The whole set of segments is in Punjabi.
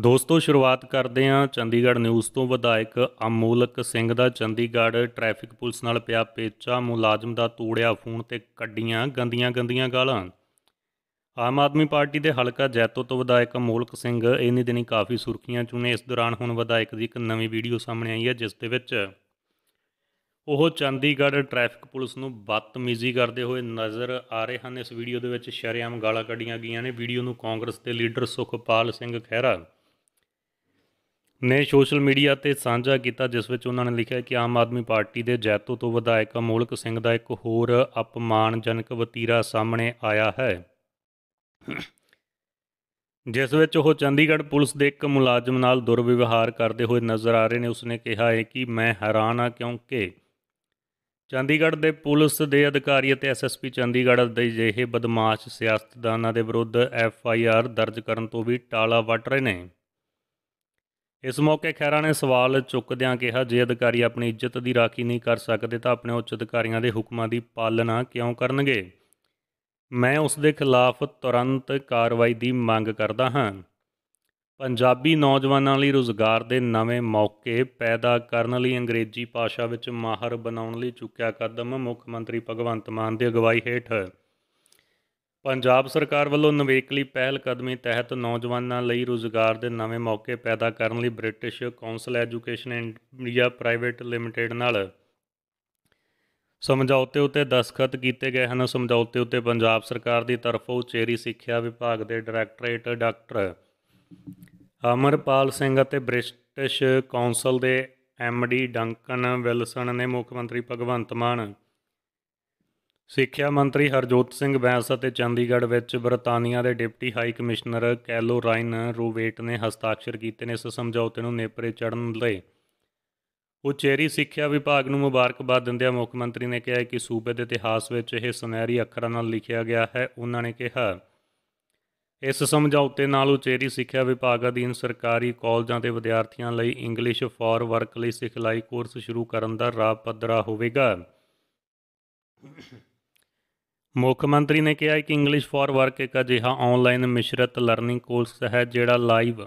ਦੋਸਤੋ ਸ਼ੁਰੂਆਤ ਕਰਦੇ ਹਾਂ ਚੰਡੀਗੜ੍ਹ ਨਿਊਜ਼ ਤੋਂ ਵਿਧਾਇਕ ਅਮੋਲਕ ਸਿੰਘ ਦਾ ਚੰਡੀਗੜ੍ਹ ਟ੍ਰੈਫਿਕ ਪੁਲਿਸ ਨਾਲ ਪਿਆ ਪੇਚਾ ਮੁਲਾਜ਼ਮ ਦਾ ਤੋੜਿਆ ਫੋਨ ਤੇ ਕੱਡੀਆਂ ਗੰਦੀਆਂ-ਗੰਦੀਆਂ ਗਾਲਾਂ ਆਮ ਆਦਮੀ ਪਾਰਟੀ ਦੇ ਹਲਕਾ ਜੈਤੋ ਤੋਂ ਵਿਧਾਇਕ ਅਮੋਲਕ ਸਿੰਘ ਇਹਨੇ ਦਿਨੀ ਕਾਫੀ ਸੁਰਖੀਆਂ ਚੁਣੇ ਇਸ ਦੌਰਾਨ ਹੁਣ ਵਿਧਾਇਕ ਦੀ ਇੱਕ ਨਵੀਂ ਵੀਡੀਓ ਸਾਹਮਣੇ ਆਈ ਹੈ ਜਿਸ ਦੇ ਵਿੱਚ ਉਹ ਚੰਡੀਗੜ੍ਹ ਟ੍ਰੈਫਿਕ ਪੁਲਿਸ ਨੂੰ ਬਦਤਮੀਜ਼ੀ ਕਰਦੇ ਹੋਏ ਨਜ਼ਰ ਆ ਰਹੇ ਹਨ ਇਸ ਵੀਡੀਓ ਦੇ ਵਿੱਚ ਸ਼ਰਿਆਮ ਗਾਲਾਂ ਕੱਢੀਆਂ ਗਈਆਂ ਨੇ ਵੀਡੀਓ ਨੂੰ ਕਾਂਗਰਸ ਦੇ ਲੀਡਰ ਸੁਖਪਾਲ ਸਿੰਘ ਖਹਿਰਾ ਨੇ ਸੋਸ਼ਲ ਮੀਡੀਆ ਤੇ ਸਾਂਝਾ ਕੀਤਾ ਜਿਸ ਵਿੱਚ ਉਹਨਾਂ ਨੇ ਲਿਖਿਆ ਕਿ ਆਮ ਆਦਮੀ ਪਾਰਟੀ ਦੇ ਜੈਤੋ ਤੋਂ ਵਿਧਾਇਕ ਅਮੋਲਕ ਸਿੰਘ ਦਾ ਇੱਕ ਹੋਰ ਅਪਮਾਨਜਨਕ ਵਤੀਰਾ ਸਾਹਮਣੇ ਆਇਆ ਹੈ ਜਿਸ ਵਿੱਚ ਉਹ ਚੰਡੀਗੜ੍ਹ ਪੁਲਿਸ ਦੇ ਇੱਕ ਮੁਲਾਜ਼ਮ ਨਾਲ ਦੁਰਵਿਵਹਾਰ ਕਰਦੇ ਹੋਏ ਨਜ਼ਰ ਆ ਰਹੇ ਨੇ ਉਸਨੇ ਕਿਹਾ ਹੈ ਕਿ ਮੈਂ ਹੈਰਾਨ ਆ ਕਿਉਂਕਿ ਚੰਡੀਗੜ੍ਹ ਦੇ ਪੁਲਿਸ ਦੇ ਅਧਿਕਾਰੀ ਅਤੇ ਐਸਐਸਪੀ ਚੰਡੀਗੜ੍ਹ ਦੇ ਜਿਹੇ ਬਦਮਾਸ਼ ਸਿਆਸਤਦਾਨਾਂ ਦੇ ਵਿਰੁੱਧ ਐਫਆਈਆਰ ਦਰਜ ਕਰਨ ਤੋਂ ਵੀ ਟਾਲਾ ਵੱਟ ਰਹੇ ਨੇ ਇਸ ਮੌਕੇ ਖੈਰਾ ਨੇ ਸਵਾਲ ਚੁੱਕਦਿਆਂ ਕਿਹਾ ਜੇ ਅਧਿਕਾਰੀ ਆਪਣੀ ਇੱਜ਼ਤ ਦੀ ਰਾਖੀ ਨਹੀਂ ਕਰ ਸਕਦੇ ਤਾਂ ਆਪਣੇ ਉੱਚ ਅਧਿਕਾਰੀਆਂ ਦੇ ਹੁਕਮਾਂ ਦੀ ਪਾਲਣਾ ਕਿਉਂ ਕਰਨਗੇ ਮੈਂ ਉਸ ਦੇ ਖਿਲਾਫ ਤੁਰੰਤ ਕਾਰਵਾਈ ਦੀ ਮੰਗ ਕਰਦਾ ਹਾਂ ਪੰਜਾਬੀ ਨੌਜਵਾਨਾਂ ਲਈ ਰੋਜ਼ਗਾਰ ਦੇ ਨਵੇਂ ਮੌਕੇ ਪੈਦਾ ਕਰਨ ਲਈ ਅੰਗਰੇਜ਼ੀ ਭਾਸ਼ਾ ਵਿੱਚ ਮਾਹਰ ਬਣਾਉਣ ਲਈ ਚੁੱਕਿਆ ਕਦਮ ਮੁੱਖ ਮੰਤਰੀ ਭਗਵੰਤ ਮਾਨ ਦੀ ਅਗਵਾਈ ਹੇਠ ਪੰਜਾਬ ਸਰਕਾਰ ਵੱਲੋਂ ਨਵੇਕਲੀ ਪਹਿਲ ਕਦਮੀ ਤਹਿਤ ਨੌਜਵਾਨਾਂ ਲਈ ਰੋਜ਼ਗਾਰ ਦੇ ਨਵੇਂ ਮੌਕੇ ਪੈਦਾ ਕਰਨ ਲਈ British Council Education India Private Limited ਨਾਲ ਸਮਝੌਤੇ ਉੱਤੇ ਦਸਖਤ ਕੀਤੇ ਗਏ ਹਨ ਸਮਝੌਤੇ ਉੱਤੇ ਪੰਜਾਬ ਸਰਕਾਰ ਦੀ ਤਰਫੋਂ ਉਚੇਰੀ ਸਿੱਖਿਆ ਵਿਭਾਗ ਦੇ ਡਾਇਰੈਕਟਰੇਟ ਡਾਕਟਰ ਅਮਰਪਾਲ ਸਿੰਘ ਅਤੇ ਬ੍ਰਿਟਿਸ਼ ਕਾਉਂਸਲ ਦੇ ਐਮਡੀ ਡੰਕਨ ਵਿਲਸਨ ਨੇ ਮੁੱਖ ਮੰਤਰੀ ਭਗਵੰਤ ਮਾਨ ਸਿੱਖਿਆ ਮੰਤਰੀ ਹਰਜੋਤ ਸਿੰਘ ਬੈਂਸ ਅਤੇ ਚੰਡੀਗੜ੍ਹ ਵਿੱਚ ਬ੍ਰਿਟਾਨੀਆ ਦੇ deputy high commissioner Caroline Rowett ਨੇ ਹਸਤਾਖਰ ਕੀਤੇ ਨੇ ਇਸ ਸਮਝੌਤੇ ਨੂੰ ਨੇਪਰੇ ਚੜਨ ਲਈ ਉਚੇਰੀ ਸਿੱਖਿਆ ਵਿਭਾਗ ਨੂੰ ਮੁਬਾਰਕਬਾਦ ਦਿੰਦਿਆਂ ਮੁੱਖ ਮੰਤਰੀ ਨੇ ਕਿਹਾ ਕਿ ਸੂਬੇ ਦੇ ਇਤਿਹਾਸ ਵਿੱਚ ਇਹ ਸੁਨਹਿਰੀ ਅੱਖਰਾਂ ਨਾਲ ਲਿਖਿਆ ਗਿਆ ਹੈ ਉਹਨਾਂ ਨੇ ਕਿਹਾ ਇਸ ਸਮਝੌਤੇ ਨਾਲ ਉਚੇਰੀ ਸਿੱਖਿਆ ਵਿਭਾਗ ਅਧੀਨ ਸਰਕਾਰੀ ਕਾਲਜਾਂ ਦੇ ਵਿਦਿਆਰਥੀਆਂ ਲਈ ਇੰਗਲਿਸ਼ ਫਾਰ ਵਰਕ ਲਈ ਸਿਖਲਾਈ ਕੋਰਸ ਸ਼ੁਰੂ ਕਰਨ ਦਾ ਰਾਹ ਪੱਧਰਾ ਹੋਵੇਗਾ ਮੁੱਖ ਮੰਤਰੀ ਨੇ ਕਿਹਾ ਕਿ ਇੰਗਲਿਸ਼ ਫਾਰ ਵਰਕ ਇੱਕ ਅਜਿਹਾ ਆਨਲਾਈਨ ਮਿਸ਼ਰਤ ਲਰਨਿੰਗ ਕੋਰਸ ਹੈ ਜਿਹੜਾ ਲਾਈਵ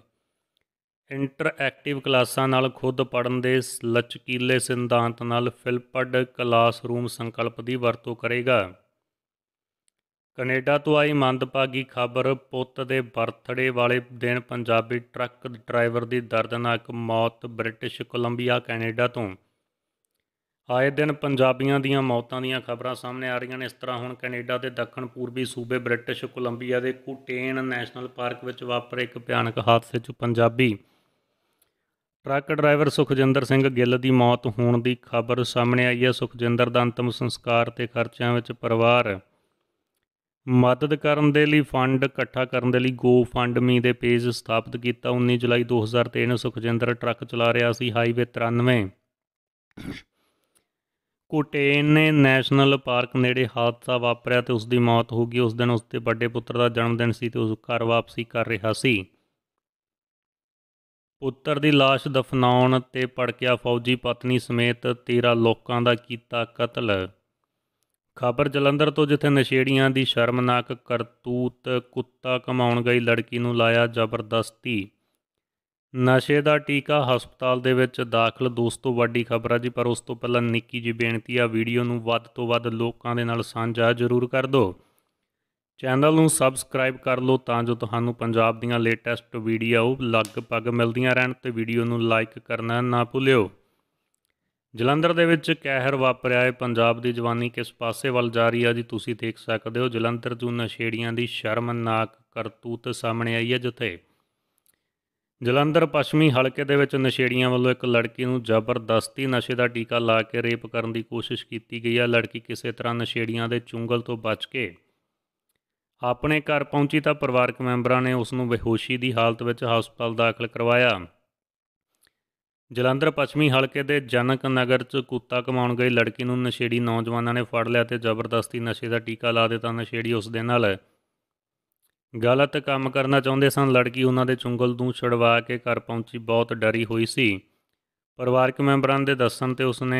ਇੰਟਰਐਕਟਿਵ ਕਲਾਸਾਂ ਨਾਲ ਖੁਦ ਪੜਨ ਦੇ ਲਚਕੀਲੇ ਸਿਧਾਂਤ ਨਾਲ ਫਿਲਪਡ ਕਲਾਸਰੂਮ ਸੰਕਲਪ ਦੀ ਵਰਤੋਂ ਕਰੇਗਾ ਕੈਨੇਡਾ ਤੋਂ ਆਈ ਮੰਦਭਾਗੀ ਖਬਰ ਪੁੱਤ ਦੇ ਬਰਥਡੇ ਵਾਲੇ ਦਿਨ ਪੰਜਾਬੀ ਟਰੱਕ ਡਰਾਈਵਰ ਦੀ ਦਰਦਨਾਕ ਮੌਤ ਬ੍ਰਿਟਿਸ਼ ਕੋਲੰਬੀਆ ਕੈਨੇਡਾ ਤੋਂ ਆਏ ਦਿਨ ਪੰਜਾਬੀਆਂ ਦੀਆਂ ਮੌਤਾਂ ਦੀਆਂ ਖਬਰਾਂ ਸਾਹਮਣੇ ਆ ਰਹੀਆਂ ਨੇ ਇਸ ਤਰ੍ਹਾਂ ਹੁਣ ਕੈਨੇਡਾ ਦੇ ਦੱਖਣ ਪੂਰਬੀ ਸੂਬੇ ਬ੍ਰਿਟਿਸ਼ ਕੋਲੰਬੀਆ ਦੇ ਕੁਟੇਨ ਨੈਸ਼ਨਲ ਪਾਰਕ ਵਿੱਚ ਵਾਪਰੇ ਇੱਕ ਭਿਆਨਕ ਹਾਦਸੇ 'ਚ ਪੰਜਾਬੀ ਟਰੱਕ ਡਰਾਈਵਰ ਸੁਖਜਿੰਦਰ ਸਿੰਘ ਗਿੱਲ ਦੀ ਮੌਤ ਹੋਣ ਦੀ ਖਬਰ ਸਾਹਮਣੇ ਆਈ ਹੈ ਸੁਖਜਿੰਦਰ ਦਾ ਅੰਤਮ ਸੰਸਕਾਰ ਤੇ ਖਰਚਿਆਂ ਵਿੱਚ ਪਰਿਵਾਰ ਮਦਦ ਕਰਨ ਦੇ ਲਈ ਫੰਡ ਇਕੱਠਾ ਕਰਨ ਦੇ ਲਈ ਗੋ ਫੰਡ ਮੀ ਦੇ ਪੇਜ ਸਥਾਪਿਤ ਕੀਤਾ 19 ਜੁਲਾਈ 2023 ਨੂੰ ਸੁਖਜਿੰਦਰ ਟਰੱਕ ਚਲਾ ਰਿਹਾ ਸੀ ਹਾਈਵੇ 93 ਕੋਟੇਨ ਨੇ ਨੈਸ਼ਨਲ ਪਾਰਕ ਨੇੜੇ ਹਾਦਸਾ ਵਾਪਰਿਆ ਤੇ ਉਸ ਦੀ ਮੌਤ ਹੋ ਗਈ ਉਸ ਦਿਨ ਉਸ ਦੇ ਵੱਡੇ ਪੁੱਤਰ ਦਾ ਜਨਮ ਦਿਨ ਸੀ ਤੇ ਉਹ ਘਰ ਵਾਪਸੀ ਕਰ ਰਿਹਾ ਸੀ ਪੁੱਤਰ ਦੀ লাশ ਦਫਨਾਉਣ ਤੇ ਪੜਕਿਆ ਫੌਜੀ ਪਤਨੀ ਸਮੇਤ 13 ਲੋਕਾਂ ਦਾ ਕੀਤਾ ਕਤਲ ਖਬਰ ਜਲੰਧਰ ਤੋਂ ਜਿੱਥੇ ਨਸ਼ੇੜੀਆਂ ਦੀ ਸ਼ਰਮਨਾਕ ਕਰਤੂਤ ਕੁੱਤਾ ਕਮਾਉਣ ਗਈ ਲੜਕੀ ਨੂੰ ਲਾਇਆ ਜ਼ਬਰਦਸਤੀ ਨਸ਼ੇ ਦਾ ਟੀਕਾ ਹਸਪਤਾਲ ਦੇ ਵਿੱਚ ਦਾਖਲ ਦੋਸਤੋ ਵੱਡੀ ਖਬਰ ਆ ਜੀ ਪਰ ਉਸ ਤੋਂ ਪਹਿਲਾਂ ਨਿੱਕੀ ਜੀ ਬੇਨਤੀ ਆ ਵੀਡੀਓ ਨੂੰ ਵੱਧ ਤੋਂ ਵੱਧ ਲੋਕਾਂ ਦੇ ਨਾਲ ਸਾਂਝਾ ਜ਼ਰੂਰ ਕਰ ਦਿਓ ਚੈਨਲ ਨੂੰ ਸਬਸਕ੍ਰਾਈਬ ਕਰ ਲਓ ਤਾਂ ਜੋ ਤੁਹਾਨੂੰ ਪੰਜਾਬ ਦੀਆਂ ਲੇਟੈਸਟ ਵੀਡੀਓ ਲਗਭਗ ਮਿਲਦੀਆਂ ਰਹਿਣ ਤੇ ਵੀਡੀਓ ਨੂੰ ਲਾਈਕ ਕਰਨਾ ਨਾ ਭੁੱਲਿਓ ਜਲੰਧਰ ਦੇ ਵਿੱਚ ਕਹਿਰ ਵਾਪਰਿਆ ਹੈ ਪੰਜਾਬ ਦੀ ਜਵਾਨੀ ਕਿਸ ਪਾਸੇ ਵੱਲ ਜਾ ਰਹੀ ਆ ਜੀ ਤੁਸੀਂ ਦੇਖ ਸਕਦੇ ਹੋ ਜਲੰਧਰ ਤੋਂ ਨਸ਼ੇੜੀਆਂ ਦੀ ਸ਼ਰਮਨਾਕ ਕਰਤੂਤ ਸਾਹਮਣੇ ਆਈ ਹੈ ਜਿੱਥੇ ਜਲੰਧਰ ਪੱਛਮੀ ਹਲਕੇ ਦੇ ਵਿੱਚ ਨਸ਼ੇੜੀਆਂ ਵੱਲੋਂ ਇੱਕ ਲੜਕੀ ਨੂੰ ਜ਼ਬਰਦਸਤੀ ਨਸ਼ੇ ਦਾ ਟੀਕਾ ਲਾ ਕੇ ਰੇਪ ਕਰਨ ਦੀ ਕੋਸ਼ਿਸ਼ ਕੀਤੀ ਗਈ ਹੈ ਲੜਕੀ ਕਿਸੇ ਤਰ੍ਹਾਂ ਨਸ਼ੇੜੀਆਂ ਦੇ ਚੁੰਗਲ ਤੋਂ ਬਚ ਕੇ ਆਪਣੇ ਘਰ ਪਹੁੰਚੀ ਤਾਂ ਪਰਿਵਾਰਕ ਮੈਂਬਰਾਂ ਨੇ ਉਸ ਨੂੰ ਬੇਹੋਸ਼ੀ ਦੀ ਹਾਲਤ ਵਿੱਚ ਹਸਪਤਾਲ ਦਾਖਲ ਕਰਵਾਇਆ ਜਲੰਧਰ ਪੱਛਮੀ ਹਲਕੇ ਦੇ ਜਨਕ ਨਗਰ 'ਚ ਕੁੱਤਾ ਕਮਾਉਣ ਗਈ ਲੜਕੀ ਨੂੰ ਨਸ਼ੇੜੀ ਨੌਜਵਾਨਾਂ ਨੇ ਫੜ ਲਿਆ ਤੇ ਜ਼ਬਰਦਸਤੀ ਨਸ਼ੇ ਦਾ ਟੀਕਾ ਲਾ ਦਿੱਤਾ ਨਸ਼ੇੜੀ ਉਸ ਦੇ ਨਾਲ ਗਲਤ ਕੰਮ ਕਰਨਾ ਚਾਹੁੰਦੇ ਸਨ ਲੜਕੀ ਉਹਨਾਂ ਦੇ ਚੁੰਗਲ ਤੋਂ ਛੜਵਾ ਕੇ ਘਰ ਪਹੁੰਚੀ ਬਹੁਤ ਡਰੀ ਹੋਈ ਸੀ ਪਰਿਵਾਰਕ ਮੈਂਬਰਾਂ ਦੇ ਦੱਸਣ ਤੇ ਉਸਨੇ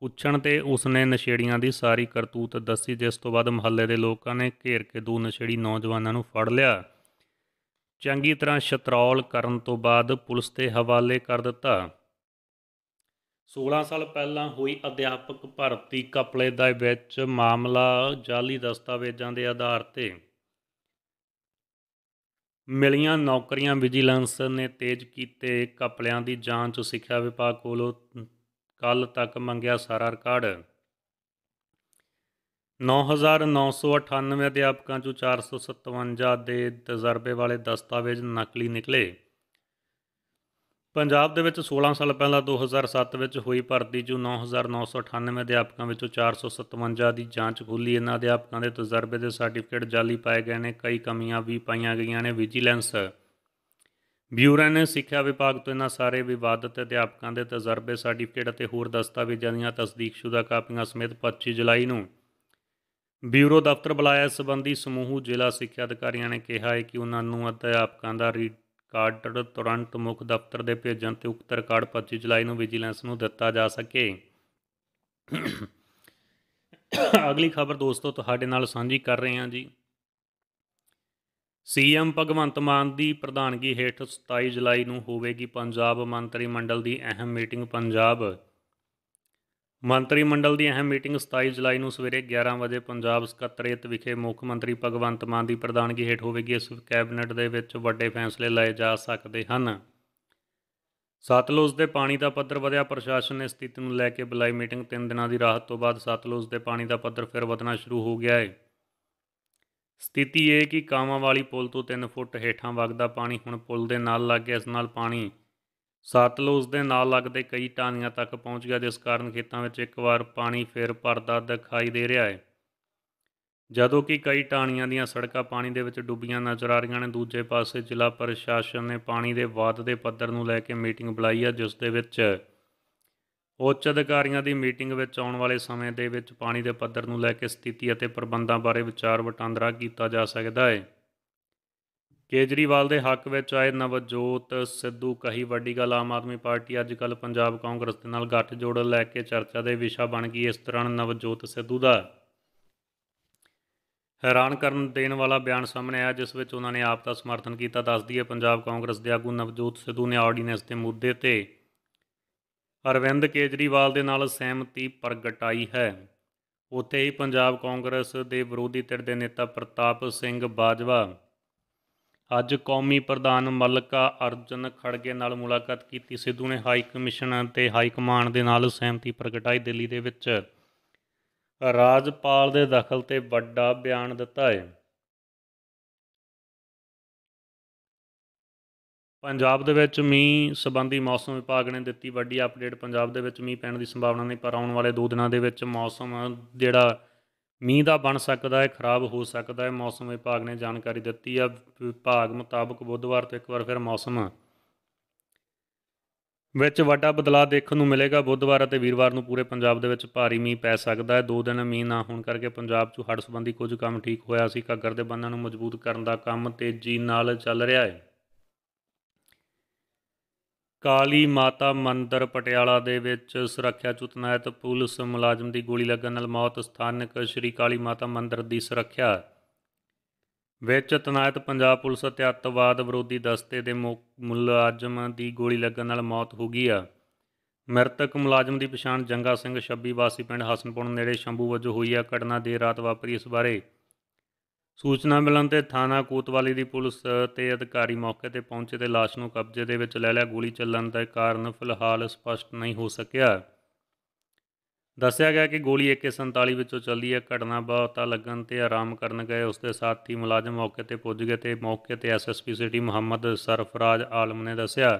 ਪੁੱਛਣ ਤੇ ਉਸਨੇ ਨਸ਼ੇੜੀਆਂ ਦੀ ਸਾਰੀ ਕਰਤੂਤ ਦੱਸੀ ਜਿਸ ਤੋਂ ਬਾਅਦ ਮਹੱਲੇ ਦੇ ਲੋਕਾਂ ਨੇ ਘੇਰ ਕੇ ਦੋ ਨਸ਼ੇੜੀ ਨੌਜਵਾਨਾਂ ਨੂੰ ਫੜ ਲਿਆ ਚੰਗੀ ਤਰ੍ਹਾਂ ਛਤਰੌਲ ਕਰਨ ਤੋਂ ਬਾਅਦ ਪੁਲਿਸ ਦੇ ਹਵਾਲੇ ਕਰ ਦਿੱਤਾ 16 ਸਾਲ ਪਹਿਲਾਂ ਹੋਈ ਅਧਿਆਪਕ ਭਰਤੀ ਕਪਲੇ ਦਾ ਵਿੱਚ ਮਾਮਲਾ ਜਾਲੀ ਦਸਤਾਵੇਜ਼ਾਂ ਦੇ ਆਧਾਰ ਤੇ ਮਿਲੀਆਂ ਨੌਕਰੀਆਂ ਵਿਜੀਲੈਂਸ ਨੇ ਤੇਜ਼ ਕੀਤੇ ਕਪਲਿਆਂ ਦੀ ਜਾਂਚ ਸਿੱਖਿਆ ਵਿਭਾਗ ਕੋਲੋਂ ਕੱਲ ਤੱਕ ਮੰਗਿਆ ਸਾਰਾ ਰਿਕਾਰਡ 9998 ਅਧਿਆਪਕਾਂ ਚੋਂ 457 ਦੇ ਤਜਰਬੇ ਵਾਲੇ ਦਸਤਾਵੇਜ਼ ਨਕਲੀ ਨਿਕਲੇ ਪੰਜਾਬ ਦੇ ਵਿੱਚ 16 ਸਾਲ ਪਹਿਲਾਂ 2007 ਵਿੱਚ ਹੋਈ ਭਰਤੀ ਜੋ 9998 ਅਧਿਆਪਕਾਂ ਵਿੱਚੋਂ 457 ਦੀ ਜਾਂਚ ਖੁੱਲੀ ਇਹਨਾਂ ਅਧਿਆਪਕਾਂ ਦੇ ਤਜਰਬੇ ਦੇ ਸਰਟੀਫਿਕੇਟ ਜਾਲੀ ਪਾਏ ਗਏ ਨੇ ਕਈ ਕਮੀਆਂ ਵੀ ਪਾਈਆਂ ਗਈਆਂ ਨੇ ਵਿਜੀਲੈਂਸ ਬਿਊਰੋ ਨੇ ਸਿੱਖਿਆ ਵਿਭਾਗ ਤੋਂ ਇਹਨਾਂ ਸਾਰੇ ਵਿਵਾਦਤ ਅਧਿਆਪਕਾਂ ਦੇ ਤਜਰਬੇ ਸਰਟੀਫਿਕੇਟ ਅਤੇ ਹੋਰ ਦਸਤਾਵੇਜ਼ਾਂ ਦੀਆਂ ਤਸਦੀਕਸ਼ੁਦਾ ਕਾਪੀਆਂ ਸਮੇਤ 25 ਜੁਲਾਈ ਨੂੰ ਬਿਊਰੋ ਦਫ਼ਤਰ ਬੁਲਾਇਆ ਸੰਬੰਧੀ ਸਮੂਹ ਜ਼ਿਲ੍ਹਾ ਸਿੱਖਿਆ ਅਧਿਕਾਰੀਆਂ ਨੇ ਕਿਹਾ ਹੈ ਕਿ ਉਹਨਾਂ ਨੂੰ ਅਧਿਆਪਕਾਂ ਦਾ ਕਾਰਡ ਤੁਰੰਤ ਮੁੱਖ ਦਫ਼ਤਰ ਦੇ ਭੇਜਣ ਤੇ ਉਕਤ ਰਿਕਾਰਡ 25 ਜੁਲਾਈ ਨੂੰ ਵਿਜੀਲੈਂਸ ਨੂੰ ਦਿੱਤਾ ਜਾ ਸਕੇ ਅਗਲੀ ਖਬਰ ਦੋਸਤੋ ਤੁਹਾਡੇ ਨਾਲ ਸਾਂਝੀ ਕਰ ਰਹੇ ਹਾਂ ਜੀ ਸੀਐਮ ਭਗਵੰਤ ਮਾਨ ਦੀ ਪ੍ਰਧਾਨਗੀ ਹੇਠ 27 ਜੁਲਾਈ ਨੂੰ ਹੋਵੇਗੀ ਪੰਜਾਬ ਮੰਤਰੀ ਮੰਡਲ ਦੀ ਅਹਿਮ ਮੀਟਿੰਗ ਪੰਜਾਬ ਮੰਤਰੀ ਮੰਡਲ ਦੀ ਅਹਿਮ ਮੀਟਿੰਗ 27 ਜੁਲਾਈ ਨੂੰ ਸਵੇਰੇ 11 ਵਜੇ ਪੰਜਾਬ ਸਕੱਤਰੇਤ ਵਿਖੇ ਮੁੱਖ ਮੰਤਰੀ ਭਗਵੰਤ ਮਾਨ ਦੀ ਪ੍ਰਧਾਨਗੀ ਹੇਠ ਹੋਵੇਗੀ ਇਸ ਕੈਬਨਿਟ ਦੇ ਵਿੱਚ ਵੱਡੇ ਫੈਸਲੇ ਲਏ ਜਾ ਸਕਦੇ ਹਨ ਸਤਲੁਜ ਦੇ ਪਾਣੀ ਦਾ ਪੱਧਰ ਵਧਿਆ ਪ੍ਰਸ਼ਾਸਨ ਨੇ ਸਥਿਤੀ ਨੂੰ ਲੈ ਕੇ ਬੁਲਾਈ ਮੀਟਿੰਗ 3 ਦਿਨਾਂ ਦੀ ਰਾਹਤ ਤੋਂ ਬਾਅਦ ਸਤਲੁਜ ਦੇ ਪਾਣੀ ਦਾ ਪੱਧਰ ਫਿਰ ਵਧਣਾ ਸ਼ੁਰੂ ਹੋ ਗਿਆ ਹੈ ਸਥਿਤੀ ਇਹ ਕਿ ਕਾਮਾਂ ਵਾਲੀ ਪੁਲ ਤੋਂ 3 ਫੁੱਟ ਹੇਠਾਂ ਵਗਦਾ ਪਾਣੀ ਹੁਣ ਪੁਲ ਦੇ ਨਾਲ ਲੱਗ ਗਿਆ ਇਸ ਨਾਲ ਪਾਣੀ ਸਤਲੁਜ ਦੇ ਨਾਲ ਲੱਗਦੇ ਕਈ ਟਾਣੀਆਂ ਤੱਕ ਪਹੁੰਚ ਗਿਆ ਜਿਸ ਕਾਰਨ ਖੇਤਾਂ ਵਿੱਚ ਇੱਕ ਵਾਰ ਪਾਣੀ ਫੇਰ ਭਰਦਾ ਦਿਖਾਈ ਦੇ ਰਿਹਾ ਹੈ ਜਦੋਂ ਕਿ ਕਈ ਟਾਣੀਆਂ ਦੀਆਂ ਸੜਕਾਂ ਪਾਣੀ ਦੇ ਵਿੱਚ ਡੁੱਬੀਆਂ ਨਜ਼ਰ ਆ ਰਹੀਆਂ ਨੇ ਦੂਜੇ ਪਾਸੇ ਜ਼ਿਲ੍ਹਾ ਪ੍ਰਸ਼ਾਸਨ ਨੇ ਪਾਣੀ ਦੇ ਵਾਧੇ ਪੱਧਰ ਨੂੰ ਲੈ ਕੇ ਮੀਟਿੰਗ ਬੁਲਾਈ ਹੈ ਜਿਸ ਦੇ ਵਿੱਚ ਉੱਚ ਅਧਿਕਾਰੀਆਂ ਦੀ ਮੀਟਿੰਗ ਵਿੱਚ ਆਉਣ ਵਾਲੇ ਸਮੇਂ ਦੇ ਵਿੱਚ ਪਾਣੀ ਦੇ ਪੱਧਰ ਨੂੰ ਲੈ ਕੇ ਸਥਿਤੀ ਅਤੇ ਪ੍ਰਬੰਧਾਂ ਬਾਰੇ ਵਿਚਾਰ ਵਟਾਂਦਰਾ ਕੀਤਾ ਜਾ ਸਕਦਾ ਹੈ ਕੇਜਰੀਵਾਲ ਦੇ ਹੱਕ ਵਿੱਚ ਆਏ ਨਵਜੋਤ ਸਿੱਧੂ ਕਹੀ ਵੱਡੀ ਗੱਲ ਆਮ ਆਦਮੀ ਪਾਰਟੀ ਅੱਜ ਕੱਲ ਪੰਜਾਬ ਕਾਂਗਰਸ ਦੇ ਨਾਲ ਗੱਠ ਜੋੜ ਲੈ ਕੇ ਚਰਚਾ ਦੇ ਵਿਸ਼ਾ ਬਣ ਗਈ ਇਸ ਤਰ੍ਹਾਂ ਨਵਜੋਤ ਸਿੱਧੂ ਦਾ ਹੈਰਾਨ ਕਰਨ ਦੇਣ ਵਾਲਾ ਬਿਆਨ ਸਾਹਮਣੇ ਆਇਆ ਜਿਸ ਵਿੱਚ ਉਹਨਾਂ ਨੇ ਆਪ ਦਾ ਸਮਰਥਨ ਕੀਤਾ ਦੱਸਦੀ ਹੈ ਪੰਜਾਬ ਕਾਂਗਰਸ ਦੇ ਆਗੂ ਨਵਜੋਤ ਸਿੱਧੂ ਨੇ ਆਰਡੀਨੈਂਸ ਦੇ ਮੁੱਦੇ ਤੇ ਅਰਵਿੰਦ ਕੇਜਰੀਵਾਲ ਦੇ ਨਾਲ ਸਹਿਮਤੀ ਪ੍ਰਗਟਾਈ ਹੈ ਉੱਥੇ ਹੀ ਪੰਜਾਬ ਕਾਂਗਰਸ ਦੇ ਵਿਰੋਧੀ ਧਿਰ ਦੇ ਨੇਤਾ ਪ੍ਰਤਾਪ ਸਿੰਘ ਬਾਜਵਾ ਅੱਜ ਕੌਮੀ ਪ੍ਰਧਾਨ ਮਲਕਾ ਅਰਜਨ ਖੜਗੇ ਨਾਲ ਮੁਲਾਕਾਤ ਕੀਤੀ ਸਿੱਧੂ ਨੇ ਹਾਈ ਕਮਿਸ਼ਨ ਤੇ ਹਾਈ ਕਮਾਂਡ ਦੇ ਨਾਲ ਸਹਿਮਤੀ ਪ੍ਰਗਟਾਈ ਦਿੱਲੀ ਦੇ ਵਿੱਚ ਰਾਜਪਾਲ ਦੇ ਦਖਲ ਤੇ ਵੱਡਾ ਬਿਆਨ ਦਿੱਤਾ ਹੈ ਪੰਜਾਬ ਦੇ ਵਿੱਚ ਮੀਂਹ ਸੰਬੰਧੀ ਮੌਸਮ ਵਿਭਾਗ ਨੇ ਦਿੱਤੀ ਵੱਡੀ ਅਪਡੇਟ ਪੰਜਾਬ ਦੇ ਵਿੱਚ ਮੀਂਹ ਪੈਣ ਦੀ ਸੰਭਾਵਨਾ ਨਹੀਂ ਪਰ ਆਉਣ ਵਾਲੇ 2 ਦਿਨਾਂ ਦੇ ਵਿੱਚ ਮੌਸਮ ਜਿਹੜਾ ਮੀਂਹ ਦਾ ਬਣ ਸਕਦਾ ਹੈ ਖਰਾਬ ਹੋ ਸਕਦਾ ਹੈ ਮੌਸਮ ਵਿਭਾਗ ਨੇ ਜਾਣਕਾਰੀ ਦਿੱਤੀ ਆ ਵਿਭਾਗ ਮੁਤਾਬਕ ਬੁੱਧਵਾਰ ਤੋਂ ਇੱਕ ਵਾਰ ਫਿਰ ਮੌਸਮ ਵਿੱਚ ਵੱਡਾ ਬਦਲਾਅ ਦੇਖਣ ਨੂੰ ਮਿਲੇਗਾ ਬੁੱਧਵਾਰ ਅਤੇ ਵੀਰਵਾਰ ਨੂੰ ਪੂਰੇ ਪੰਜਾਬ ਦੇ ਵਿੱਚ ਭਾਰੀ ਮੀਂਹ ਪੈ ਸਕਦਾ ਹੈ ਦੋ ਦਿਨ ਮੀਂਹ ਨਾ ਹੋਣ ਕਰਕੇ ਪੰਜਾਬ 'ਚ ਹੜ੍ਹ ਸੰਬੰਧੀ ਕੁਝ ਕੰਮ ਠੀਕ ਹੋਇਆ ਸੀ ਘੱਗਰ ਦੇ ਬੰਨਾਂ ਨੂੰ ਮਜ਼ਬੂਤ ਕਰਨ ਦਾ ਕੰਮ ਤੇਜ਼ੀ ਨਾਲ ਚੱਲ ਰਿਹਾ ਹੈ ਕਾਲੀ ਮਾਤਾ ਮੰਦਿਰ ਪਟਿਆਲਾ ਦੇ ਵਿੱਚ ਸੁਰੱਖਿਆ ਚੁਤਨਾਇਤ ਪੁਲਿਸ ਮੁਲਾਜ਼ਮ ਦੀ ਗੋਲੀ ਲੱਗਣ ਨਾਲ ਮੌਤ ਸਥਾਨਕ ਸ਼੍ਰੀ ਕਾਲੀ ਮਾਤਾ ਮੰਦਿਰ ਦੀ ਸੁਰੱਖਿਆ ਵਿੱਚ ਤਨਾਇਤ ਪੰਜਾਬ ਪੁਲਿਸ ਅਤੇ ਅੱਤਵਾਦ ਵਿਰੋਧੀ ਦਸਤੇ ਦੇ ਮੁਲਾਜ਼ਮ ਦੀ ਗੋਲੀ ਲੱਗਣ ਨਾਲ ਮੌਤ ਹੋ ਗਈ ਆ ਮ੍ਰਿਤਕ ਮੁਲਾਜ਼ਮ ਦੀ ਪਛਾਣ ਜੰਗਾ ਸਿੰਘ 26 ਵਾਸੀ ਪਿੰਡ ਹਸਨਪੁਰ ਨੇੜੇ ਸ਼ੰਭੂ ਵਜੋਂ ਹੋਈ ਆ ਘਟਨਾ ਦੇ ਰਾਤ ਵਾਪਰੀ ਇਸ ਬਾਰੇ ਸੂਚਨਾ ਮਿਲਣ ਤੇ ਥਾਣਾ ਕੋਤਵਾਲੀ ਦੀ ਪੁਲਿਸ ਤੇ ਅਧਿਕਾਰੀ ਮੌਕੇ ਤੇ ਪਹੁੰਚੇ ਤੇ ਲਾਸ਼ ਨੂੰ ਕਬਜ਼ੇ ਦੇ ਵਿੱਚ ਲੈ ਲਿਆ ਗੋਲੀ ਚੱਲਣ ਦਾ ਕਾਰਨ ਫਿਲਹਾਲ ਸਪਸ਼ਟ ਨਹੀਂ ਹੋ ਸਕਿਆ ਦੱਸਿਆ ਗਿਆ ਕਿ ਗੋਲੀ AK47 ਵਿੱਚੋਂ ਚੱਲੀ ਹੈ ਘਟਨਾ ਬਹੁਤਾ ਲੱਗਣ ਤੇ ਆਰਾਮ ਕਰਨ ਗਏ ਉਸ ਦੇ ਸਾਥੀ ਮੁਲਾਜ਼ਮ ਮੌਕੇ ਤੇ ਪਹੁੰਚ ਗਏ ਤੇ ਮੌਕੇ ਤੇ ਐਸਐਸਪੀ ਸਿਟੀ ਮੁਹੰਮਦ ਸਰਫਰਾਜ਼ ਆਲਮ ਨੇ ਦੱਸਿਆ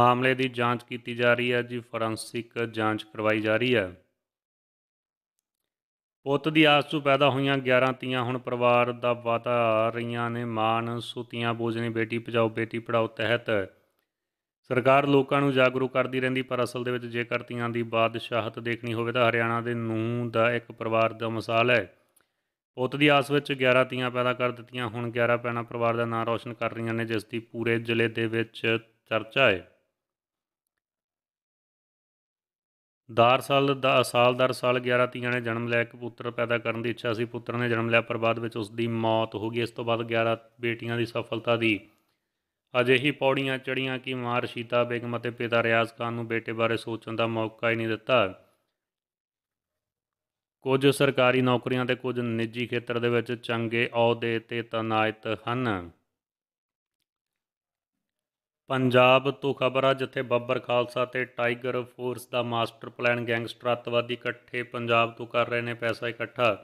ਮਾਮਲੇ ਦੀ ਜਾਂਚ ਕੀਤੀ ਜਾ ਰਹੀ ਹੈ ਜੀ ਫੋਰੈਂਸਿਕ ਜਾਂਚ ਕਰਵਾਈ ਜਾ ਰਹੀ ਹੈ ਪੁੱਤ ਦੀ ਆਸ ਤੋਂ ਪੈਦਾ ਹੋਈਆਂ 11 ਤੀਆਂ ਹੁਣ ਪਰਿਵਾਰ ਦਾ ਵਾਤਾ ਰਹੀਆਂ ਨੇ ਮਾਨ ਸੁਤੀਆਂ ਬੋਝਨੇ ਬੇਟੀ ਪਜਾਓ ਬੇਟੀ ਪੜਾਓ ਤਹਿਤ ਸਰਕਾਰ ਲੋਕਾਂ ਨੂੰ ਜਾਗਰੂਕ ਕਰਦੀ ਰਹਿੰਦੀ ਪਰ ਅਸਲ ਦੇ ਵਿੱਚ ਜੇ ਕਰਤੀਆਂ ਦੀ ਬਾਦਸ਼ਾਹਤ ਦੇਖਣੀ ਹੋਵੇ ਤਾਂ ਹਰਿਆਣਾ ਦੇ ਨੂੰ ਦਾ ਇੱਕ ਪਰਿਵਾਰ ਦਾ ਮਿਸਾਲ ਹੈ ਪੁੱਤ ਦੀ ਆਸ ਵਿੱਚ 11 ਤੀਆਂ ਪੈਦਾ ਕਰ ਦਿੱਤੀਆਂ ਹੁਣ 11 ਪੈਣਾ ਪਰਿਵਾਰ ਦਾ ਨਾਂ ਰੌਸ਼ਨ ਕਰ ਰਹੀਆਂ ਨੇ ਜਿਸ ਦੀ ਪੂਰੇ ਜ਼ਿਲ੍ਹੇ ਦੇ ਵਿੱਚ ਚਰਚਾ ਹੈ ਦਾਰ ਸਾਲ ਦਾ ਸਾਲ ਦਰ ਸਾਲ 11 ਤੀਆਂ ਨੇ ਜਨਮ ਲਿਆ ਇੱਕ ਪੁੱਤਰ ਪੈਦਾ ਕਰਨ ਦੀ ਇੱਛਾ ਸੀ ਪੁੱਤਰ ਨੇ ਜਨਮ ਲਿਆ ਪਰ ਬਾਅਦ ਵਿੱਚ ਉਸ ਦੀ ਮੌਤ ਹੋ ਗਈ ਇਸ ਤੋਂ ਬਾਅਦ 11 ਬੇਟੀਆਂ ਦੀ ਸਫਲਤਾ ਦੀ ਅਜਿਹੀ ਪੌੜੀਆਂ ਚੜੀਆਂ ਕਿ ਮਾਰ ਸ਼ੀਤਾ ਬੇਗਮ ਅਤੇ ਪਿਤਾ ਰਿਆਜ਼ ਖਾਨ ਨੂੰ ਬੇਟੇ ਬਾਰੇ ਸੋਚਣ ਦਾ ਮੌਕਾ ਹੀ ਨਹੀਂ ਦਿੱਤਾ ਕੁਝ ਸਰਕਾਰੀ ਨੌਕਰੀਆਂ ਤੇ ਕੁਝ ਨਿੱਜੀ ਖੇਤਰ ਦੇ ਵਿੱਚ ਚੰਗੇ ਅਹੁਦੇ ਤੇ ਤਨਾਇਤ ਹਨ ਪੰਜਾਬ ਤੋਂ ਖਬਰ ਆ ਜਿੱਥੇ ਬੱਬਰ ਖਾਲਸਾ ਤੇ ਟਾਈਗਰ ਫੋਰਸ ਦਾ ਮਾਸਟਰ ਪਲਾਨ ਗੈਂਗਸਟਰ ਅਤਵਾਦੀ ਇਕੱਠੇ ਪੰਜਾਬ ਤੋਂ ਕਰ ਰਹੇ ਨੇ ਪੈਸਾ ਇਕੱਠਾ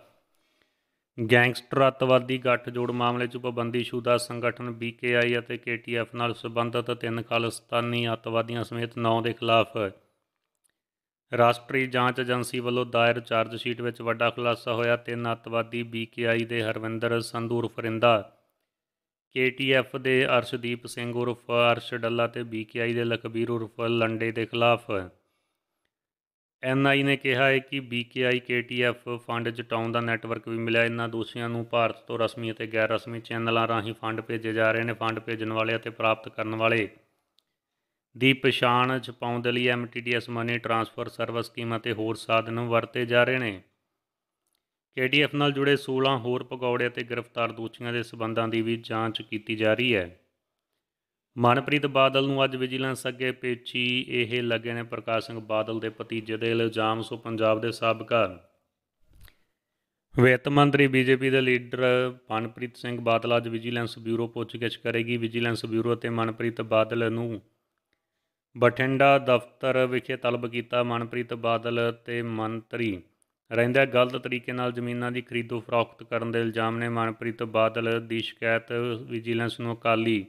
ਗੈਂਗਸਟਰ ਗੱਠ ਗੱਠਜੋੜ ਮਾਮਲੇ 'ਚ ਸ਼ੂਦਾ ਸੰਗਠਨ BKI ਅਤੇ KTF ਨਾਲ ਸਬੰਧਤ ਤਿੰਨ ਖਾਲਸਤਾਨੀ ਅਤਵਾਦੀਆਂ ਸਮੇਤ 9 ਦੇ ਖਿਲਾਫ ਰਾਸ਼ਟਰੀ ਜਾਂਚ ਏਜੰਸੀ ਵੱਲੋਂ ਦਾਇਰ ਚਾਰਜ ਸ਼ੀਟ ਵਿੱਚ ਵੱਡਾ ਖੁਲਾਸਾ ਹੋਇਆ ਤਿੰਨ ਅਤਵਾਦੀ BKI ਦੇ ਹਰਵਿੰਦਰ ਸੰਦੂਰ ਫਰਿੰਦਾ ਕੇਟੀਐਫ ਦੇ ਅਰਸ਼ਦੀਪ ਸਿੰਘ ਉਰਫ ਅਰਸ਼ ਡੱਲਾ ਤੇ ਬੀਕੇਆਈ ਦੇ ਲਖਬੀਰ ਉਰਫ ਲੰਡੇ ਦੇ ਖਿਲਾਫ ਐਨਆਈ ਨੇ ਕਿਹਾ ਹੈ ਕਿ ਬੀਕੇਆਈ ਕੇਟੀਐਫ ਫੰਡ ਜਟਾਉਣ ਦਾ ਨੈਟਵਰਕ ਵੀ ਮਿਲਿਆ ਇਹਨਾਂ ਦੋਸ਼ੀਆਂ ਨੂੰ ਭਾਰਤ ਤੋਂ ਰਸਮੀ ਅਤੇ ਗੈਰ ਰਸਮੀ ਚੈਨਲਾਂ ਰਾਹੀਂ ਫੰਡ ਭੇਜੇ ਜਾ ਰਹੇ ਨੇ ਫੰਡ ਭੇਜਣ ਵਾਲੇ ਅਤੇ ਪ੍ਰਾਪਤ ਕਰਨ ਵਾਲੇ ਦੀ ਪਛਾਣ ਛਪਾਉਣ ਦੇ ਲਈ MTDS money transfer service scheme ਅਤੇ ਹੋਰ ਸਾਧਨ ਵਰਤੇ ਜਾ ਰਹੇ ਨੇ ਕੇਡੀਐਫ ਨਾਲ ਜੁੜੇ 16 ਹੋਰ ਪਕੌੜੇ ਅਤੇ ਗ੍ਰਿਫਤਾਰ ਦੋਸ਼ੀਆਂ ਦੇ ਸਬੰਧਾਂ ਦੀ ਵੀ ਜਾਂਚ ਕੀਤੀ ਜਾ ਰਹੀ ਹੈ ਮਨਪ੍ਰੀਤ ਬਾਦਲ ਨੂੰ ਅੱਜ ਵਿਜੀਲੈਂਸ ਅੱਗੇ ਪੇਚੀ ਇਹ ਲੱਗੇ ਨੇ ਪ੍ਰਕਾਸ਼ ਸਿੰਘ ਬਾਦਲ ਦੇ ਭਤੀਜੇ ਦੇ ਇਲਜ਼ਾਮ ਸੋ ਪੰਜਾਬ ਦੇ ਸਾਬਕਾ ਵਿੱਤ ਮੰਤਰੀ ਬੀਜੇਪੀ ਦੇ ਲੀਡਰ ਮਨਪ੍ਰੀਤ ਸਿੰਘ ਬਾਦਲ ਅੱਜ ਵਿਜੀਲੈਂਸ ਬਿਊਰੋ ਪੁੱਛਗਿੱਛ ਕਰੇਗੀ ਵਿਜੀਲੈਂਸ ਬਿਊਰੋ ਅਤੇ ਮਨਪ੍ਰੀਤ ਬਾਦਲ ਨੂੰ ਬਠਿੰਡਾ ਦਫ਼ਤਰ ਵਿਖੇ ਤਲਬ ਕੀਤਾ ਮਨਪ੍ਰੀਤ ਬਾਦਲ ਤੇ ਮੰਤਰੀ ਰਹਿੰਦਾ ਗਲਤ ਤਰੀਕੇ ਨਾਲ ਜ਼ਮੀਨਾਂ ਦੀ ਖਰੀਦੋ ਫਰੋਖਤ ਕਰਨ ਦੇ ਇਲਜ਼ਾਮ ਨੇ ਮਨਪ੍ਰੀਤ ਬਾਦਲ ਦੀ ਸ਼ਿਕਾਇਤ ਵਿਜੀਲੈਂਸ ਨੂੰ ਅਕਾਲੀ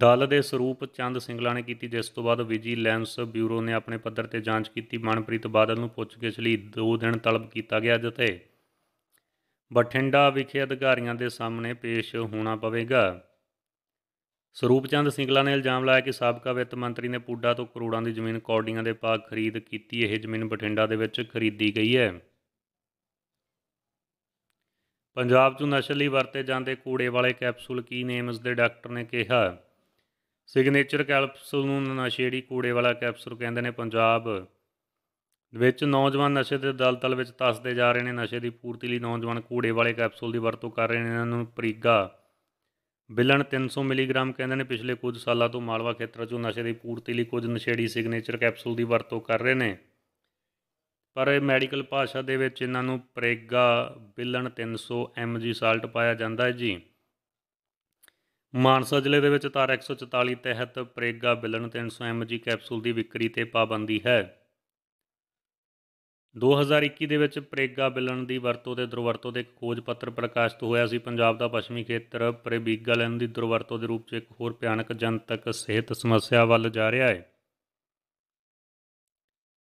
ਦਲ ਦੇ ਸਰੂਪ ਚੰਦ ਸਿੰਘਲਾ ਨੇ ਕੀਤੀ ਜਿਸ ਤੋਂ ਬਾਅਦ ਵਿਜੀਲੈਂਸ ਬਿਊਰੋ ਨੇ ਆਪਣੇ ਪੱਧਰ ਤੇ ਜਾਂਚ ਕੀਤੀ ਮਨਪ੍ਰੀਤ ਬਾਦਲ ਨੂੰ ਪੁੱਛਗਿੱਛ ਲਈ 2 ਦਿਨ ਤਲਬ ਕੀਤਾ ਗਿਆ ਜਿੱਥੇ ਬਠਿੰਡਾ ਵਿਖੇ ਅਧਿਕਾਰੀਆਂ ਦੇ ਸਾਹਮਣੇ ਪੇਸ਼ ਹੋਣਾ ਪਵੇਗਾ ਸਰੂਪ ਚੰਦ ਸਿੰਗਲਾ ਨੇ ਇਲਜ਼ਾਮ ਲਾਇਆ ਕਿ ਸਾਬਕਾ ਵਿੱਤ ਮੰਤਰੀ ਨੇ ਪੂਡਾ ਤੋਂ ਕਰੋੜਾਂ ਦੀ ਜ਼ਮੀਨ ਕੌਡੀਆਂ ਦੇ ਪਾਗ ਖਰੀਦ ਕੀਤੀ ਇਹ ਜ਼ਮੀਨ ਬਠਿੰਡਾ ਦੇ ਵਿੱਚ ਖਰੀਦੀ ਗਈ ਹੈ ਪੰਜਾਬ 'ਚ ਨਸ਼ਲੀ ਵਰਤੇ ਜਾਂਦੇ ਕੂੜੇ ਵਾਲੇ ਕੈਪਸੂਲ ਕੀ ਨੇਮਸ ਦੇ ਡਾਕਟਰ ਨੇ ਕਿਹਾ ਸਿਗਨੇਚਰ ਕੈਪਸੂਲ ਨੂੰ ਨਸ਼ੇੜੀ ਕੂੜੇ ਵਾਲਾ ਕੈਪਸੂਲ ਕਹਿੰਦੇ ਨੇ ਪੰਜਾਬ ਵਿੱਚ ਨੌਜਵਾਨ ਨਸ਼ੇ ਦੇ ਦਲਦਲ ਵਿੱਚ ਤਸਦੇ ਜਾ ਰਹੇ ਨੇ ਨਸ਼ੇ ਦੀ ਪੂਰਤੀ ਲਈ ਨੌਜਵਾਨ ਕੂੜੇ ਵਾਲੇ ਕੈਪਸੂਲ ਦੀ ਵਰਤੋਂ ਕਰ ਰਹੇ ਨੇ ਇਹਨਾਂ ਨੂੰ ਪ੍ਰੀਗਾ ਬਿਲਨ 300 ਮਿਲੀਗ੍ਰਾਮ ਕਹਿੰਦੇ ਨੇ ਪਿਛਲੇ ਕੁਝ ਸਾਲਾਂ ਤੋਂ ਮਾਲਵਾ ਖੇਤਰ 'ਚੋਂ ਨਸ਼ੇ ਦੀ ਪੂਰਤੀ ਲਈ ਕੁਝ ਨਸ਼ੇੜੀ ਸਿਗਨੇਚਰ ਕੈਪਸੂਲ ਦੀ ਵਰਤੋਂ ਕਰ ਰਹੇ ਨੇ ਪਰ ਇਹ ਮੈਡੀਕਲ ਭਾਸ਼ਾ ਦੇ ਵਿੱਚ ਇਹਨਾਂ ਨੂੰ ਪ੍ਰੇਗਾ ਬਿਲਨ 300 ਐਮਜੀ ਸਾਲਟ ਪਾਇਆ ਜਾਂਦਾ ਹੈ ਜੀ ਮਾਨਸਾ ਜ਼ਿਲ੍ਹੇ ਦੇ ਵਿੱਚ ਤਾਰ 144 ਤਹਿਤ ਪ੍ਰੇਗਾ ਬਿਲਨ 300 ਐਮਜੀ ਕੈਪਸੂਲ ਦੀ ਵਿਕਰੀ ਤੇ ਪਾਬੰਦੀ ਹੈ 2021 ਦੇ ਵਿੱਚ ਪ੍ਰੇਗਾ ਬਿਲਨ ਦੀ ਵਰਤੋਂ ਤੇ ਦੁਰਵਰਤੋਂ ਦੇ ਇੱਕ ਖੋਜ ਪੱਤਰ ਪ੍ਰਕਾਸ਼ਿਤ ਹੋਇਆ ਸੀ ਪੰਜਾਬ ਦਾ ਪੱਛਮੀ ਖੇਤਰ ਪ੍ਰੇਬੀਗਾ ਪ੍ਰੇਬੀਗਲਨ ਦੀ ਦੁਰਵਰਤੋਂ ਦੇ ਰੂਪ 'ਚ ਇੱਕ ਹੋਰ ਭਿਆਨਕ ਜਨਤਕ ਸਿਹਤ ਸਮੱਸਿਆ ਵੱਲ ਜਾ ਰਿਹਾ ਹੈ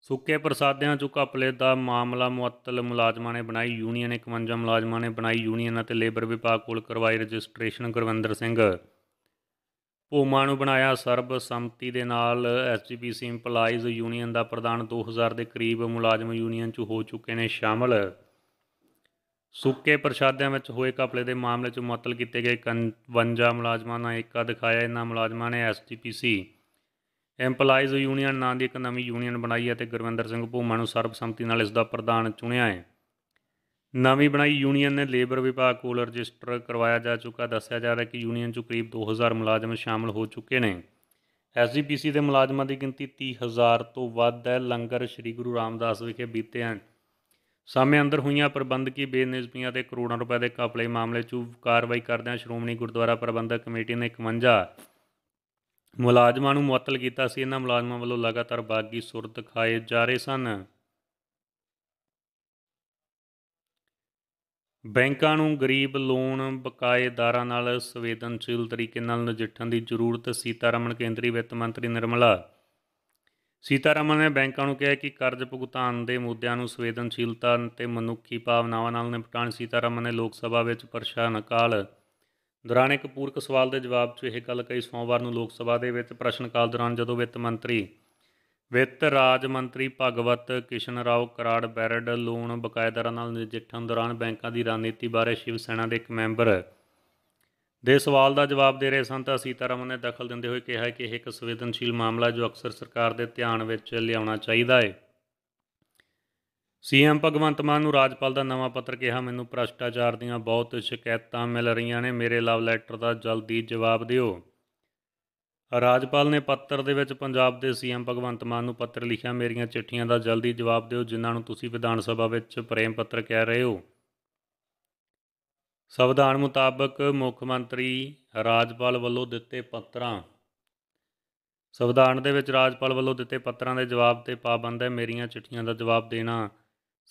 ਸੁੱਕੇ ਪ੍ਰਸਾਦਿਆਂ ਚੋਂ ਕਪਲੇ ਦਾ ਮਾਮਲਾ ਮੁਅੱਤਲ ਮੁਲਾਜ਼ਮਾਂ ਨੇ ਬਣਾਈ ਯੂਨੀਅਨ 51 ਮੁਲਾਜ਼ਮਾਂ ਨੇ ਬਣਾਈ ਯੂਨੀਅਨ ਅਤੇ ਲੇਬਰ ਵਿਭਾਗ ਕੋਲ ਕਰਵਾਈ ਰਜਿਸਟ੍ਰੇਸ਼ਨ ਗੁਰਵਿੰਦਰ ਸਿੰਘ ਭੂਮਾ ਨੂੰ ਬਣਾਇਆ ਸਰਬ ਸੰਮਤੀ ਦੇ ਨਾਲ ਐਸਜੀਪੀਸੀ EMPLOYEES ਯੂਨੀਅਨ ਦਾ ਪ੍ਰਧਾਨ 2000 ਦੇ ਕਰੀਬ ਮੁਲਾਜ਼ਮ ਯੂਨੀਅਨ 'ਚ ਹੋ ਚੁੱਕੇ ਨੇ ਸ਼ਾਮਲ ਸੁੱਕੇ ਪ੍ਰਸ਼ਾਦਿਆਂ ਵਿੱਚ ਹੋਏ ਕਪਲੇ ਦੇ ਮਾਮਲੇ 'ਚ ਮੁਅਤਲ ਕੀਤੇ ਗਏ 52 ਮੁਲਾਜ਼ਮਾਂ ਨਾਲ ਏਕਾ ਦਿਖਾਇਆ ਇਹਨਾਂ ਮੁਲਾਜ਼ਮਾਂ ਨੇ ਐਸਜੀਪੀਸੀ EMPLOYEES ਯੂਨੀਅਨ ਨਾਂ ਦੀ ਇੱਕ ਨਵੀਂ ਯੂਨੀਅਨ ਬਣਾਈ ਹੈ ਤੇ ਗੁਰਵਿੰਦਰ ਸਿੰਘ ਭੂਮਾ ਨੂੰ ਸਰਬਸੰਮਤੀ ਨਾਲ ਇਸ ਦਾ ਪ੍ਰਧਾਨ ਚੁਣਿਆ ਹੈ ਨਵੀਂ ਬਣਾਈ ਯੂਨੀਅਨ ਨੇ ਲੇਬਰ ਵਿਭਾਗ ਕੋਲ ਰਜਿਸਟਰ ਕਰਵਾਇਆ ਜਾ ਚੁੱਕਾ ਦੱਸਿਆ ਜਾ ਰਿਹਾ ਕਿ ਯੂਨੀਅਨ 'ਚ ਕਰੀਬ 2000 ਮੁਲਾਜ਼ਮ ਸ਼ਾਮਲ ਹੋ ਚੁੱਕੇ ਨੇ ਐਸਜੀਪੀਸੀ ਦੇ ਮੁਲਾਜ਼ਮਾਂ ਦੀ ਗਿਣਤੀ 30000 ਤੋਂ ਵੱਧ ਹੈ ਲੰਗਰ ਸ੍ਰੀ ਗੁਰੂ ਰਾਮਦਾਸ ਵਿਖੇ ਬੀਤੇ ਹਨ ਸਾਮੇ ਅੰਦਰ ਹੋਈਆਂ ਪ੍ਰਬੰਧਕੀ ਬੇਨਿਜ਼ਮੀਆਂ ਤੇ ਕਰੋੜਾਂ ਰੁਪਏ ਦੇ ਕਾਪਲੇ ਮਾਮਲੇ 'ਚ ਕਾਰਵਾਈ ਕਰਦਿਆਂ ਸ਼੍ਰੋਮਣੀ ਗੁਰਦੁਆਰਾ ਪ੍ਰਬੰਧਕ ਕਮੇਟੀ ਨੇ 51 ਮੁਲਾਜ਼ਮਾਂ ਨੂੰ ਮੁਅੱਤਲ ਕੀਤਾ ਸੀ ਇਹਨਾਂ ਮੁਲਾਜ਼ਮਾਂ ਵੱਲੋਂ ਲਗਾਤਾਰ ਬਾਗੀ ਸੁਰਤ ਖਾਏ ਜਾ ਰਹੇ ਸਨ ਬੈਂਕਾਂ ਨੂੰ ਗਰੀਬ ਲੋਨ ਬਕਾਏਦਾਰਾਂ ਨਾਲ ਸੰਵੇਦਨਸ਼ੀਲ ਤਰੀਕੇ ਨਾਲ ਨਜਿੱਠਣ ਦੀ ਜ਼ਰੂਰਤ ਸੀਤਾਰਮਨ ਕੇਂਦਰੀ ਵਿੱਤ ਮੰਤਰੀ ਨਿਰਮਲਾ ਸੀਤਾਰਮਨ ਨੇ ਬੈਂਕਾਂ ਨੂੰ ਕਿਹਾ ਕਿ ਕਰਜ਼ ਭੁਗਤਾਨ ਦੇ ਮੁੱਦਿਆਂ ਨੂੰ ਸੰਵੇਦਨਸ਼ੀਲਤਾ ਤੇ ਮਨੁੱਖੀ ਭਾਵਨਾਵਾਂ ਨਾਲ ਨਿਪਟਾਣ ਸੀਤਾਰਮਨ ਨੇ ਲੋਕ ਸਭਾ ਵਿੱਚ ਪ੍ਰਸ਼ਨ ਕਾਲ ਦੌਰਾਨ ਇੱਕ ਪੂਰਕ ਸਵਾਲ ਦੇ ਜਵਾਬ 'ਚ ਇਹ ਗੱਲ ਕਹੀ ਸੋਮਵਾਰ ਨੂੰ ਲੋਕ ਸਭਾ ਦੇ ਵਿੱਚ ਪ੍ਰਸ਼ਨ ਕਾਲ ਦੌਰਾਨ ਜਦੋਂ ਵਿੱਤ ਮੰਤਰੀ ਵਿੱਤ ਰਾਜ ਮੰਤਰੀ ਭਗਵਤ ਕਿਸ਼ਨ ਰਾਓ ਕਰਾੜ ਬੈਰਡ ਲੋਨ ਬਕਾਇਦਾਰਾਂ ਨਾਲ ਨਜਿੱਠਣ ਦੌਰਾਨ ਬੈਂਕਾਂ ਦੀ ਰਣਨੀਤੀ ਬਾਰੇ ਸ਼ਿਵ ਸੈਨਾ ਦੇ ਇੱਕ ਮੈਂਬਰ ਦੇ ਸਵਾਲ ਦਾ ਜਵਾਬ ਦੇ ਰਹੇ ਸੰਤ ਸੀਤਾਰਾਮਨ ਨੇ ਦਖਲ ਦਿੰਦੇ ਹੋਏ ਕਿਹਾ ਕਿ ਇਹ ਇੱਕ ਸੰਵੇਦਨਸ਼ੀਲ ਮਾਮਲਾ ਜੋ ਅਕਸਰ ਸਰਕਾਰ ਦੇ ਧਿਆਨ ਵਿੱਚ ਲਿਆਉਣਾ ਚਾਹੀਦਾ ਹੈ ਸੀਐਮ ਭਗਵੰਤ ਮਾਨ ਨੂੰ ਰਾਜਪਾਲ ਦਾ ਨਵਾਂ ਪੱਤਰ ਕਿਹਾ ਮੈਨੂੰ ਭ੍ਰਸ਼ਟਾਚਾਰ ਦੀਆਂ ਬਹੁਤ ਸ਼ਿਕਾਇਤਾਂ ਮਿਲ ਰਹੀਆਂ ਨੇ ਮੇਰੇ ਲਵ ਲੈਟਰ ਦਾ ਜਲਦੀ ਜਵਾਬ ਦਿਓ ਰਾਜਪਾਲ ਨੇ ਪੱਤਰ ਦੇ ਵਿੱਚ ਪੰਜਾਬ ਦੇ ਸੀਐਮ ਭਗਵੰਤ ਮਾਨ ਨੂੰ ਪੱਤਰ ਲਿਖਿਆ ਮੇਰੀਆਂ ਚਿੱਠੀਆਂ ਦਾ ਜਲਦੀ ਜਵਾਬ ਦਿਓ ਜਿਨ੍ਹਾਂ ਨੂੰ ਤੁਸੀਂ ਵਿਧਾਨ ਸਭਾ ਵਿੱਚ ਪ੍ਰੇਮ ਪੱਤਰ ਕਹਿ ਰਹੇ ਹੋ ਸੰਵਿਧਾਨ ਮੁਤਾਬਕ ਮੁੱਖ ਮੰਤਰੀ ਰਾਜਪਾਲ ਵੱਲੋਂ ਦਿੱਤੇ ਪੱਤਰਾਂ ਸੰਵਿਧਾਨ ਦੇ ਵਿੱਚ ਰਾਜਪਾਲ ਵੱਲੋਂ ਦਿੱਤੇ ਪੱਤਰਾਂ ਦੇ ਜਵਾਬ ਤੇ ਪਾਬੰਦ ਹੈ ਮੇਰੀਆਂ ਚਿੱਠੀਆਂ ਦਾ ਜਵਾਬ ਦੇਣਾ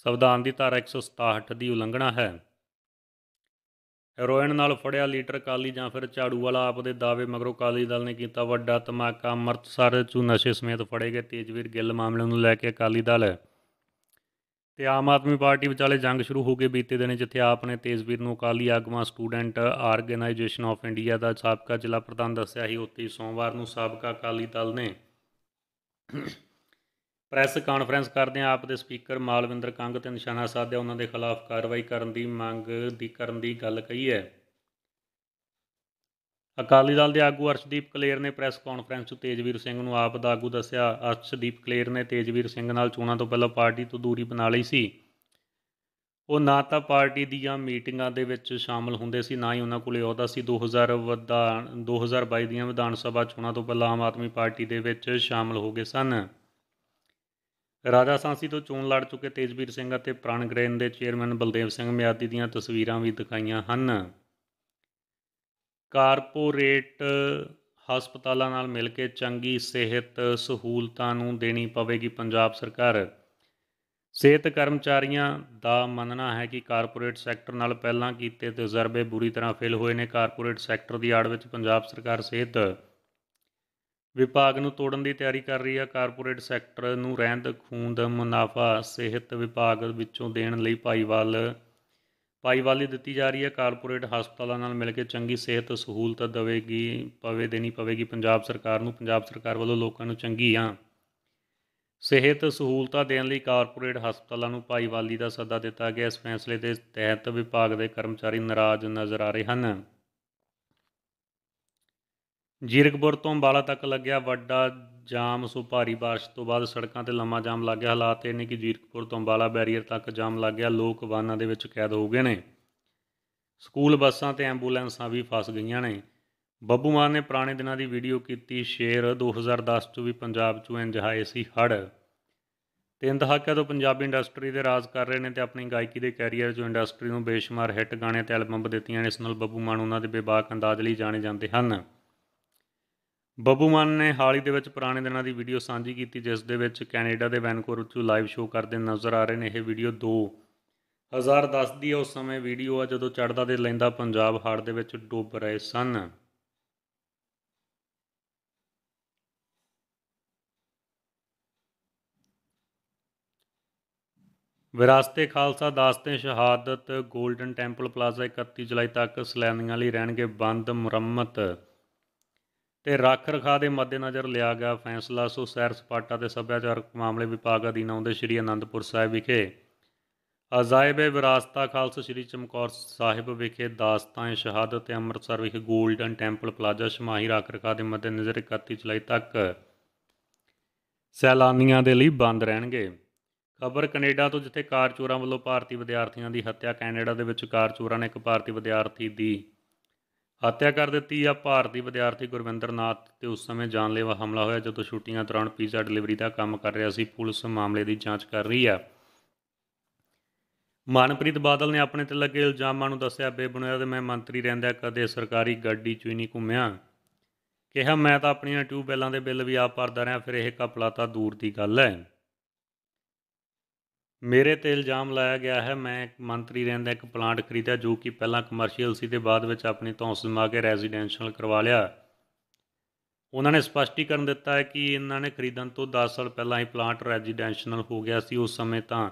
ਸੰਵਿਧਾਨ ਦੀ ਧਾਰਾ 167 ਦੀ ਉਲੰਘਣਾ ਹੈ ਹੈਰੋਇਨ ਨਾਲ ਫੜਿਆ ਲੀਟਰ ਕਾਲੀ ਜਾਂ ਫਿਰ ਝਾੜੂ ਵਾਲਾ ਆਪ ਦੇ ਦਾਅਵੇ ਮਗਰੋਂ ਕਾਲੀ ਦਲ ਨੇ ਕੀਤਾ ਵੱਡਾ ਤਮਾਕਾ ਅੰਮ੍ਰਿਤਸਰ ਚੂ ਨਸ਼ੇ ਸਮੇਤ ਫੜੇ ਗਏ ਤੇਜਵੀਰ ਗਿੱਲ ਮਾਮਲੇ ਨੂੰ ਲੈ ਕੇ ਕਾਲੀ ਦਲ ਤੇ ਆਮ ਆਦਮੀ ਪਾਰਟੀ ਵਿਚਾਲੇ ਜੰਗ ਸ਼ੁਰੂ ਹੋ ਗਈ ਬੀਤੇ ਦਿਨ ਜਿੱਥੇ ਆਪ ਨੇ ਤੇਜ਼ਵੀਰ ਨੂੰ ਕਾਲੀ ਆਗਮਾ ਸਟੂਡੈਂਟ ਆਰਗੇਨਾਈਜੇਸ਼ਨ ਆਫ ਇੰਡੀਆ ਦਾ ਸਾਬਕਾ ਜ਼ਿਲ੍ਹਾ ਪ੍ਰਧਾਨ ਦੱਸਿਆ ਸੀ ਉੱਥੇ ਸੋਮਵਾਰ ਨੂੰ ਸਾਬਕਾ ਕਾਲੀ ਦਲ ਨੇ ਪ੍ਰੈਸ ਕਾਨਫਰੰਸ ਕਰਦੇ ਆਪ ਦੇ ਸਪੀਕਰ ਮਾਲਵਿੰਦਰ ਕੰਗ ਤੇ ਨਿਸ਼ਾਨਾ ਸਾਧਿਆ ਉਹਨਾਂ ਦੇ ਖਿਲਾਫ ਕਾਰਵਾਈ ਕਰਨ ਦੀ ਮੰਗ ਦੀ ਕਰਨ ਦੀ ਗੱਲ ਕਹੀ ਹੈ ਅਕਾਲੀ ਦਲ ਦੇ ਆਗੂ ਅਰਸ਼ਦੀਪ ਕਲੇਰ ਨੇ ਪ੍ਰੈਸ ਕਾਨਫਰੰਸ 'ਚ ਤੇਜਵੀਰ ਸਿੰਘ ਨੂੰ ਆਪ ਦਾ ਆਗੂ ਦੱਸਿਆ ਅਰਸ਼ਦੀਪ ਕਲੇਰ ਨੇ ਤੇਜਵੀਰ ਸਿੰਘ ਨਾਲ ਚੋਣਾਂ ਤੋਂ ਪਹਿਲਾਂ ਪਾਰਟੀ ਤੋਂ ਦੂਰੀ ਬਣਾ ਲਈ ਸੀ ਉਹ ਨਾ ਤਾਂ ਪਾਰਟੀ ਦੀਆਂ ਮੀਟਿੰਗਾਂ ਦੇ ਵਿੱਚ ਸ਼ਾਮਲ ਹੁੰਦੇ ਸੀ ਨਾ ਹੀ ਉਹਨਾਂ ਕੋਲੇ ਅਹੁਦਾ ਸੀ 2000 ਵਿਧਾਨ 2022 ਦੀਆਂ ਵਿਧਾਨ ਸਭਾ ਚੋਣਾਂ ਤੋਂ ਪਹਿਲਾਂ ਆਮ ਆਦਮੀ ਪਾਰਟੀ ਦੇ ਵਿੱਚ ਸ਼ਾਮਲ ਹੋ ਗਏ ਸਨ ਰਾਜਾ ਸਾਂਸੀ ਤੋਂ ਚੋਣ ਲੜ ਚੁੱਕੇ ਤੇਜਵੀਰ ਸਿੰਘ ਅਤੇ ਪ੍ਰਾਣ ਗ੍ਰੇਨ ਦੇ ਚੇਅਰਮੈਨ ਬਲਦੇਵ ਸਿੰਘ ਮਿਆਦੀ ਦੀਆਂ ਤਸਵੀਰਾਂ ਵੀ ਦਿਖਾਈਆਂ ਹਨ ਕਾਰਪੋਰੇਟ ਹਸਪਤਾਲਾਂ ਨਾਲ ਮਿਲ ਕੇ ਚੰਗੀ ਸਿਹਤ ਸਹੂਲਤਾਂ ਨੂੰ ਦੇਣੀ ਪਵੇਗੀ ਪੰਜਾਬ ਸਰਕਾਰ ਸਿਹਤ ਕਰਮਚਾਰੀਆਂ ਦਾ ਮੰਨਣਾ ਹੈ ਕਿ ਕਾਰਪੋਰੇਟ ਸੈਕਟਰ ਨਾਲ ਪਹਿਲਾਂ ਕੀਤੇ ਤਜਰਬੇ ਬੁਰੀ ਤਰ੍ਹਾਂ ਫੇਲ ਹੋਏ ਨੇ ਕਾਰਪੋਰੇਟ ਸੈਕਟਰ ਦੀ ਆੜ ਵਿੱਚ ਪੰਜਾਬ ਸਰਕਾਰ ਸਿਹਤ ਵਿਭਾਗ ਨੂੰ ਤੋੜਨ ਦੀ ਤਿਆਰੀ ਕਰ ਰਹੀ ਹੈ ਕਾਰਪੋਰੇਟ ਸੈਕਟਰ ਨੂੰ ਰਹਿੰਦ ਖੂੰਦ ਮੁਨਾਫਾ ਸਿਹਤ ਵਿਭਾਗ ਵਿੱਚੋਂ ਦੇਣ ਲਈ ਭਾਈਵਾਲ ਪਾਈਵਾਲੀ ਦਿੱਤੀ ਜਾ ਰਹੀ ਹੈ ਕਾਰਪੋਰੇਟ ਹਸਪਤਾਲਾਂ ਨਾਲ ਮਿਲ ਕੇ ਚੰਗੀ ਸਿਹਤ ਸਹੂਲਤ ਦੇਵੇਗੀ ਪਵੇ ਦੇਣੀ ਪਵੇਗੀ ਪੰਜਾਬ ਸਰਕਾਰ ਨੂੰ ਪੰਜਾਬ ਸਰਕਾਰ ਵੱਲੋਂ ਲੋਕਾਂ ਨੂੰ ਚੰਗੀਆਂ ਸਿਹਤ ਸਹੂਲਤਾਂ ਦੇਣ ਲਈ ਕਾਰਪੋਰੇਟ ਹਸਪਤਾਲਾਂ ਨੂੰ ਪਾਈਵਾਲੀ ਦਾ ਸੱਦਾ ਦਿੱਤਾ ਗਿਆ ਇਸ ਫੈਸਲੇ ਦੇ ਤਹਿਤ ਵਿਭਾਗ ਦੇ ਕਰਮਚਾਰੀ ਨਾਰਾਜ਼ ਨਜ਼ਰ ਆ ਰਹੇ ਹਨ ਜੀਰਕਪੁਰ ਤੋਂ ਬਾਲਾ ਤੱਕ ਲੱਗਿਆ ਵੱਡਾ ਜਾਮ ਸੋ ਭਾਰੀ بارش ਤੋਂ ਬਾਅਦ ਸੜਕਾਂ ਤੇ ਲੰਮਾ ਜਾਮ ਲੱਗ ਗਿਆ ਹਾਲਾਤ ਇਹ ਨੇ ਕਿ ਜੀਰਕਪੁਰ ਤੋਂ ਬਾਲਾ ਬੈਰੀਅਰ ਤੱਕ ਜਾਮ ਲੱਗ ਗਿਆ ਲੋਕ ਵਾਹਨਾਂ ਦੇ ਵਿੱਚ ਕੈਦ ਹੋ ਗਏ ਨੇ ਸਕੂਲ ਬੱਸਾਂ ਤੇ ਐਂਬੂਲੈਂਸਾਂ ਵੀ ਫਸ ਗਈਆਂ ਨੇ ਬੱਬੂ ਮਾਨ ਨੇ ਪੁਰਾਣੇ ਦਿਨਾਂ ਦੀ ਵੀਡੀਓ ਕੀਤੀ ਸ਼ੇਅਰ 2010 ਤੋਂ ਵੀ ਪੰਜਾਬ ਚੋਂ ਇੰਜ ਹਾਏ ਸੀ ਹੜ ਤਿੰਨ ਦਹਾਕਿਆਂ ਤੋਂ ਪੰਜਾਬੀ ਇੰਡਸਟਰੀ ਦੇ ਰਾਜ ਕਰ ਰਹੇ ਨੇ ਤੇ ਆਪਣੀ ਗਾਇਕੀ ਦੇ ਕੈਰੀਅਰ 'ਚ ਇੰਡਸਟਰੀ ਨੂੰ ਬੇਸ਼ੁਮਾਰ ਹਿੱਟ ਗਾਣੇ ਤੇ ਐਲਬਮ ਦਿੱਤੀਆਂ ਨੇ ਇਸ ਨਾਲ ਬੱਬੂ ਮਾਨ ਉਹਨਾਂ ਦੇ ਬੇਬਾਕ ਅੰਦਾਜ਼ ਲਈ ਜਾਣੇ ਜਾਂਦੇ ਹਨ ਬੱਬੂ ਮਾਨ ਨੇ ਹਾਲ ਹੀ ਦੇ ਵਿੱਚ ਪੁਰਾਣੇ ਦਿਨਾਂ ਦੀ ਵੀਡੀਓ ਸਾਂਝੀ ਕੀਤੀ ਜਿਸ ਦੇ ਵਿੱਚ ਕੈਨੇਡਾ ਦੇ ਵੈਨਕੂਵਰ ਵਿੱਚੋਂ ਲਾਈਵ ਸ਼ੋਅ ਕਰਦੇ ਨਜ਼ਰ ਆ ਰਹੇ ਨੇ ਇਹ ਵੀਡੀਓ 2010 ਦੀ ਉਸ ਸਮੇਂ ਵੀਡੀਓ ਆ ਜਦੋਂ ਚੜਦਾ ਤੇ ਲੈਂਦਾ ਪੰਜਾਬ ਹਾੜ ਦੇ ਵਿੱਚ ਡੁੱਬ ਰਹੇ ਸਨ ਵਿਰਾਸਤੇ ਖਾਲਸਾ ਦਾਸਤੇ ਸ਼ਹਾਦਤ 골ਡਨ ਟੈਂਪਲ ਪਲਾਜ਼ਾ 31 ਜੁਲਾਈ ਤੱਕ ਸਲੈਨਿੰਗਾਂ ਲਈ ਰਹਿਣਗੇ ਬੰਦ ਮੁਰੰਮਤ ਤੇ ਰੱਖ ਰਖਾ ਦੇ ਮੱਦੇਨਜ਼ਰ ਲਿਆ ਗਿਆ ਫੈਸਲਾ ਸੋ ਸੈਰ ਸਪਾਟਾ ਤੇ ਸੱਭਿਆਚਾਰਕ ਮਾਮਲੇ ਵਿਭਾਗ ਅਧੀਨ ਆਉਂਦੇ ਸ਼੍ਰੀ ਅਨੰਦਪੁਰ ਸਾਹਿਬ ਵਿਖੇ ਅਜ਼ਾਇਬੇ ਵਿਰਾਸਤਾ ਖਾਲਸਾ ਸ਼੍ਰੀ ਚਮਕੌਰ ਸਾਹਿਬ ਵਿਖੇ ਦਾਸਤਾਨ ਸ਼ਹਾਦਤ ਤੇ ਅੰਮ੍ਰਿਤਸਰ ਵਿਖੇ 골ਡਨ ਟੈਂਪਲ ਪਲਾਜ਼ਾ ਸ਼ਮਾਹੀ ਰੱਖ ਰਖਾ ਦੇ ਮੱਦੇਨਜ਼ਰ 31 ਜੁਲਾਈ ਤੱਕ ਸੈਲਾਨੀਆਂ ਦੇ ਲਈ ਬੰਦ ਰਹਿਣਗੇ ਖਬਰ ਕੈਨੇਡਾ ਤੋਂ ਜਿੱਥੇ ਕਾਰ ਚੋਰਾਂ ਵੱਲੋਂ ਭਾਰਤੀ ਵਿਦਿਆਰਥੀਆਂ ਦੀ ਹੱਤਿਆ ਕੈਨੇਡਾ ਦੇ ਵਿੱਚ ਕਾਰ ਚੋਰਾਂ ਨੇ ਇੱਕ ਭਾਰਤੀ ਵਿਦਿਆਰਥੀ ਦੀ ਹੱਤਿਆ ਕਰ ਦਿੱਤੀ ਆ ਭਾਰਤੀ ਵਿਦਿਆਰਥੀ ਗੁਰਵਿੰਦਰ ਨਾਥ ਤੇ ਉਸ ਸਮੇਂ ਜਾਨਲੇਵਾ ਹਮਲਾ ਹੋਇਆ ਜਦੋਂ ਛੁੱਟੀਆਂ ਦੌਰਾਨ ਪੀਜ਼ਾ ਡਿਲੀਵਰੀ ਦਾ ਕੰਮ ਕਰ ਰਿਹਾ ਸੀ ਪੁਲਿਸ ਮਾਮਲੇ ਦੀ ਜਾਂਚ ਕਰ ਰਹੀ ਆ ਮਨਪ੍ਰੀਤ ਬਾਦਲ ਨੇ ਆਪਣੇ ਤੇ ਲੱਗੇ ਇਲਜ਼ਾਮਾਂ ਨੂੰ ਦੱਸਿਆ ਬੇਬੁਨਿਆਦ ਮੈਂ ਮੰਤਰੀ ਰਹਿੰਦਾ ਕਦੇ ਸਰਕਾਰੀ ਗੱਡੀ 'ਚ ਨਹੀਂ ਘੁੰਮਿਆ ਕਿਹਾ ਮੈਂ ਤਾਂ ਆਪਣੀਆਂ ਟਿਊਬ ਵੈਲਾਂ ਦੇ ਬਿੱਲ ਵੀ ਆਪ ਭਰਦਾ ਰਿਹਾ ਫਿਰ ਇਹ ਕਪਲਾਤਾ ਦੂਰ ਦੀ ਗੱਲ ਹੈ ਮੇਰੇ ਤੇ ਇਲਜ਼ਾਮ ਲਾਇਆ ਗਿਆ ਹੈ ਮੈਂ ਇੱਕ ਮੰਤਰੀ ਰਹਿੰਦਾ ਇੱਕ ਪਲਾਂਟ ਖਰੀਦਿਆ ਜੋ ਕਿ ਪਹਿਲਾਂ ਕਮਰਸ਼ੀਅਲ ਸੀ ਤੇ ਬਾਅਦ ਵਿੱਚ ਆਪਣੀ ਤੌਂਸ ਜਮਾ ਕੇ ਰੈਜ਼ੀਡੈਂਸ਼ੀਅਲ ਕਰਵਾ ਲਿਆ ਉਹਨਾਂ ਨੇ ਸਪਸ਼ਟੀਕਰਨ ਦਿੱਤਾ ਹੈ ਕਿ ਇਹਨਾਂ ਨੇ ਖਰੀਦਣ ਤੋਂ 10 ਸਾਲ ਪਹਿਲਾਂ ਹੀ ਪਲਾਂਟ ਰੈਜ਼ੀਡੈਂਸ਼ੀਅਲ ਹੋ ਗਿਆ ਸੀ ਉਸ ਸਮੇਂ ਤਾਂ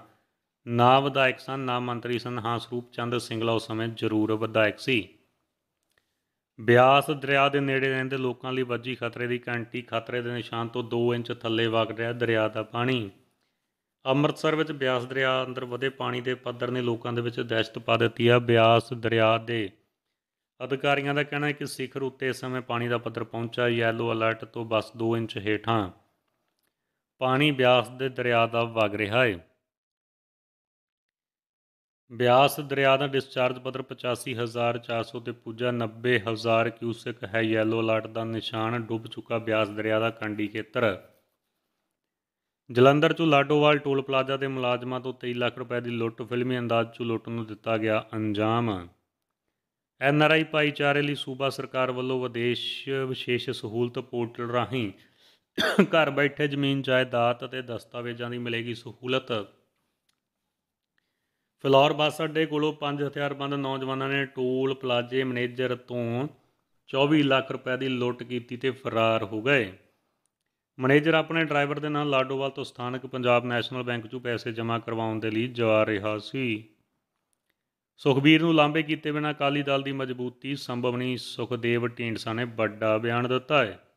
ਨਾ ਵਿਧਾਇਕ ਸਨ ਨਾ ਮੰਤਰੀ ਸਨ ਹਾਂ ਸਰੂਪ ਚੰਦ ਸਿੰਗਲਾ ਉਸ ਸਮੇਂ ਜ਼ਰੂਰ ਵਿਧਾਇਕ ਸੀ ਬਿਆਸ ਦਰਿਆ ਦੇ ਨੇੜੇ ਰਹਿੰਦੇ ਲੋਕਾਂ ਲਈ ਵੱਜੀ ਖਤਰੇ ਦੀ ਕੰਟੀ ਖਤਰੇ ਦੇ ਨਿਸ਼ਾਨ ਤੋਂ 2 ਇੰਚ ਥੱਲੇ ਵਗ ਰਿਹਾ ਦਰਿਆ ਦਾ ਪਾਣੀ ਅੰਮ੍ਰਿਤਸਰ ਵਿੱਚ ਬਿਆਸ ਦਰਿਆ ਅੰਦਰ ਵਧੇ ਪਾਣੀ ਦੇ ਪੱਧਰ ਨੇ ਲੋਕਾਂ ਦੇ ਵਿੱਚ ਦਹਿਸ਼ਤ ਪਾ ਦਿੱਤੀ ਆ ਬਿਆਸ ਦਰਿਆ ਦੇ ਅਧਿਕਾਰੀਆਂ ਦਾ ਕਹਿਣਾ ਹੈ ਕਿ ਸਿਖਰ ਉੱਤੇ ਇਸ ਸਮੇਂ ਪਾਣੀ ਦਾ ਪੱਧਰ ਪਹੁੰਚਾ ਯੈਲੋ ਅਲਰਟ ਤੋਂ ਬਸ 2 ਇੰਚ ਹੇਠਾਂ ਪਾਣੀ ਬਿਆਸ ਦੇ ਦਰਿਆ ਦਾ ਵਗ ਰਿਹਾ ਹੈ ਬਿਆਸ ਦਰਿਆ ਦਾ ਡਿਸਚਾਰਜ ਪੱਧਰ 85400 ਤੇ ਪੂਜਾ 90000 ਕਿਊਸਕ ਹੈ ਯੈਲੋ ਅਲਰਟ ਦਾ ਨਿਸ਼ਾਨ ਡੁੱਬ ਚੁੱਕਾ ਬਿਆਸ ਦਰਿਆ ਦਾ ਕੰਢੀ ਖੇਤਰ ਜਲੰਧਰ 'ਚ ਲਾਡੋਵਾਲ ਟੋਲ ਪਲਾਜ਼ਾ ਦੇ ਮੁਲਾਜ਼ਮਾਂ ਤੋਂ 23 ਲੱਖ ਰੁਪਏ ਦੀ ਲੁੱਟ ਫਿਲਮੀ ਅੰਦਾਜ਼ 'ਚ ਲੁੱਟ ਨੂੰ ਦਿੱਤਾ ਗਿਆ ਅੰਜਾਮ ਐਨ ਆਰ ਆਈ ਭਾਈਚਾਰੇ ਲਈ ਸੂਬਾ ਸਰਕਾਰ ਵੱਲੋਂ ਵਿਦੇਸ਼ ਵਿਸ਼ੇਸ਼ ਸਹੂਲਤ ਪੋਰਟਲ ਰਾਹੀਂ ਘਰ ਬੈਠੇ ਜ਼ਮੀਨ ਜਾਇਦਾਦ ਅਤੇ ਦਸਤਾਵੇਜ਼ਾਂ ਦੀ ਮਿਲੇਗੀ ਸਹੂਲਤ ਫਲੋਰ ਬੱਸ ਅੱਡੇ ਕੋਲੋਂ 5 ਹਥਿਆਰਬੰਦ ਨੌਜਵਾਨਾਂ ਨੇ ਟੋਲ ਪਲਾਜ਼ੇ ਮੈਨੇਜਰ ਤੋਂ 24 ਲੱਖ ਰੁਪਏ ਦੀ ਲੁੱਟ ਕੀਤੀ ਤੇ ਫਰਾਰ ਹੋ ਗਏ ਮੈਨੇਜਰ ਆਪਣੇ ਡਰਾਈਵਰ ਦੇ ਨਾਲ ਲਾਡੋਵਾਲ ਤੋਂ ਸਥਾਨਕ ਪੰਜਾਬ ਨੈਸ਼ਨਲ ਬੈਂਕ 'ਚੋਂ ਪੈਸੇ ਜਮ੍ਹਾਂ ਕਰਵਾਉਣ ਦੇ ਲਈ ਜਾ ਰਿਹਾ ਸੀ ਸੁਖਬੀਰ ਨੂੰ ਲਾਂਬੇ ਕੀਤੇ ਬਿਨਾ ਕਾਲੀ ਦਲ ਦੀ ਮਜ਼ਬੂਤੀ ਸੰਭਵ ਨਹੀਂ ਸੁਖਦੇਵ ਢੀਂਡਸਾ ਨੇ ਵੱਡਾ ਬਿਆਨ ਦਿੱਤਾ ਹੈ